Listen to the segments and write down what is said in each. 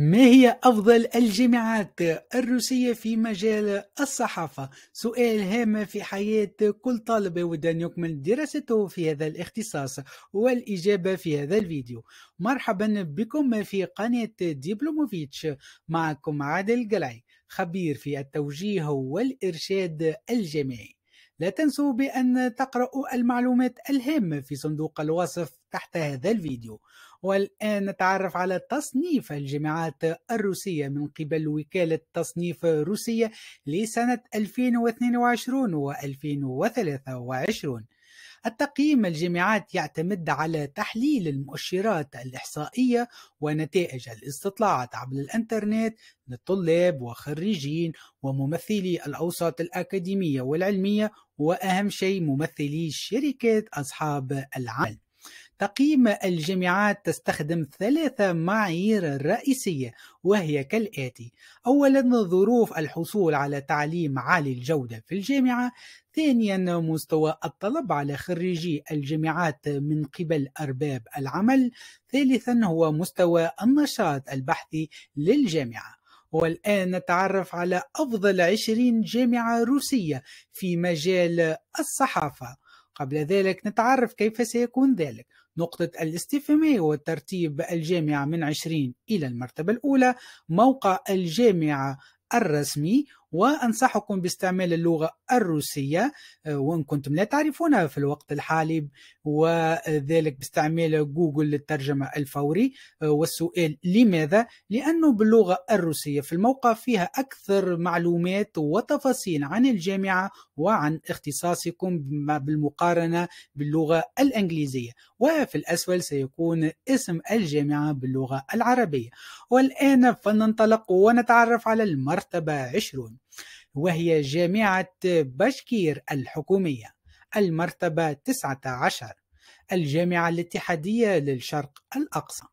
ما هي أفضل الجامعات الروسية في مجال الصحافة؟ سؤال هام في حياة كل طالب يود أن يكمل دراسته في هذا الاختصاص والإجابة في هذا الفيديو مرحبا بكم في قناة ديبلوموفيتش معكم عادل قلعي خبير في التوجيه والإرشاد الجامعي لا تنسوا بأن تقرأوا المعلومات الهامة في صندوق الوصف تحت هذا الفيديو والآن نتعرف على تصنيف الجامعات الروسية من قبل وكالة تصنيف روسية لسنة 2022 و 2023 التقييم الجامعات يعتمد على تحليل المؤشرات الإحصائية ونتائج الاستطلاعات عبر الإنترنت للطلاب وخريجين وممثلي الأوساط الأكاديمية والعلمية وأهم شيء ممثلي شركات أصحاب العمل تقييم الجامعات تستخدم ثلاثة معايير رئيسية وهي كالآتي: أولاً ظروف الحصول على تعليم عالي الجودة في الجامعة، ثانياً مستوى الطلب على خريجي الجامعات من قبل أرباب العمل، ثالثاً هو مستوى النشاط البحثي للجامعة. والآن نتعرف على أفضل عشرين جامعة روسية في مجال الصحافة قبل ذلك نتعرف كيف سيكون ذلك نقطة الاستفهامية والترتيب الجامعة من 20 إلى المرتبة الأولى موقع الجامعة الرسمي وأنصحكم باستعمال اللغة الروسية آه، وإن كنتم لا تعرفونها في الوقت الحالي وذلك باستعمال جوجل للترجمة الفوري آه، والسؤال لماذا؟ لأنه باللغة الروسية في الموقع فيها أكثر معلومات وتفاصيل عن الجامعة وعن اختصاصكم بالمقارنة باللغة الإنجليزية وفي الأسفل سيكون اسم الجامعة باللغة العربية والآن فلننطلق ونتعرف على المرتبة 20 وهي جامعة بشكير الحكومية المرتبة 19 الجامعة الاتحادية للشرق الأقصى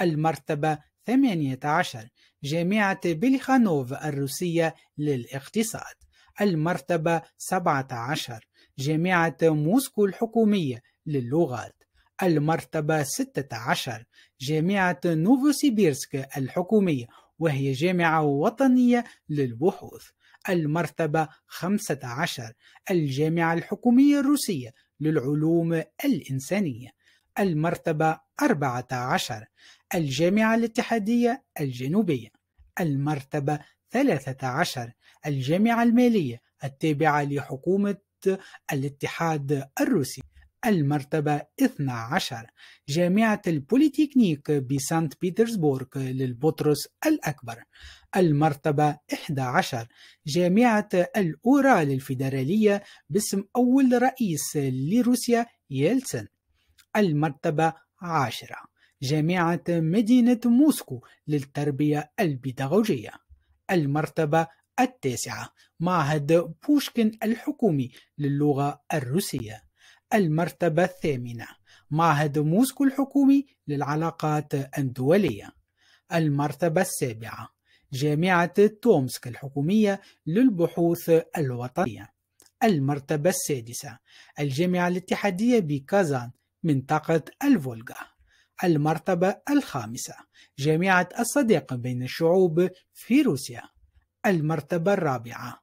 المرتبة 18 جامعة بليخانوف الروسية للاقتصاد المرتبة 17 جامعة موسكو الحكومية للغات المرتبة 16 جامعة نوفوسيبيرسك الحكومية وهي جامعة وطنية للبحوث المرتبة 15 الجامعة الحكومية الروسية للعلوم الإنسانية المرتبة 14 الجامعة الاتحادية الجنوبية المرتبة 13 الجامعة المالية التابعة لحكومة الاتحاد الروسي المرتبة 12 جامعة البوليتكنيك بسانت بيترسبورغ للبطرس الأكبر المرتبة 11 جامعة الأورال الفيدرالية باسم أول رئيس لروسيا يلسن المرتبة 10 جامعة مدينة موسكو للتربية البيداغوجية المرتبة التاسعة معهد بوشكن الحكومي للغة الروسية المرتبة الثامنة معهد موسكو الحكومي للعلاقات الدولية المرتبة السابعة جامعة تومسك الحكومية للبحوث الوطنية المرتبة السادسة الجامعة الاتحادية بكازان منطقة الفولغا المرتبة الخامسة جامعة الصداقة بين الشعوب في روسيا المرتبة الرابعة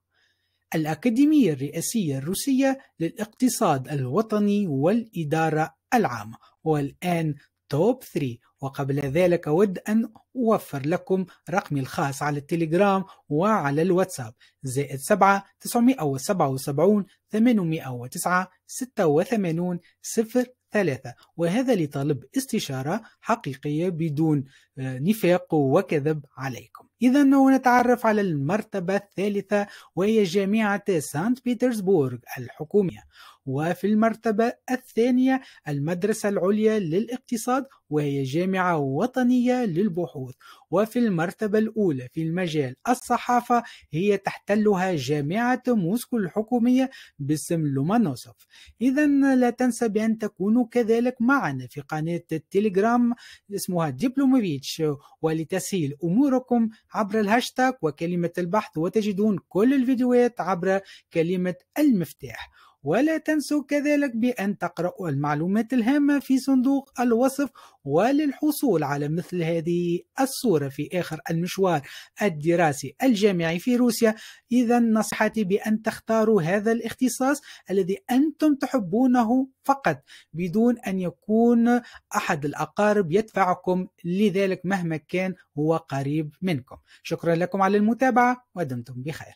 الأكاديمية الرئاسية الروسية للاقتصاد الوطني والإدارة العامة والآن توب 3 وقبل ذلك أود أن أوفر لكم رقمي الخاص على التليجرام وعلى الواتساب زائد 7 977 809 86 0 ثلاثة وهذا لطلب استشارة حقيقية بدون آه، نفاق وكذب عليكم إذا نتعرف على المرتبة الثالثة وهي جامعة سانت بيترسبورغ الحكومية وفي المرتبة الثانية المدرسة العليا للاقتصاد وهي جامعة وطنية للبحوث وفي المرتبة الأولى في المجال الصحافة هي تحتلها جامعة موسكو الحكومية باسم لومانوسوف إذا لا تنسى بأن تكون تكونوا كذلك معنا في قناة التليجرام اسمها ديبلوموفيتش ولتسهيل أموركم عبر الهاشتاج وكلمة البحث وتجدون كل الفيديوهات عبر كلمة المفتاح ولا تنسوا كذلك بأن تقرأوا المعلومات الهامة في صندوق الوصف وللحصول على مثل هذه الصورة في آخر المشوار الدراسي الجامعي في روسيا إذا نصحتي بأن تختاروا هذا الاختصاص الذي أنتم تحبونه فقط بدون أن يكون أحد الأقارب يدفعكم لذلك مهما كان هو قريب منكم شكرا لكم على المتابعة ودمتم بخير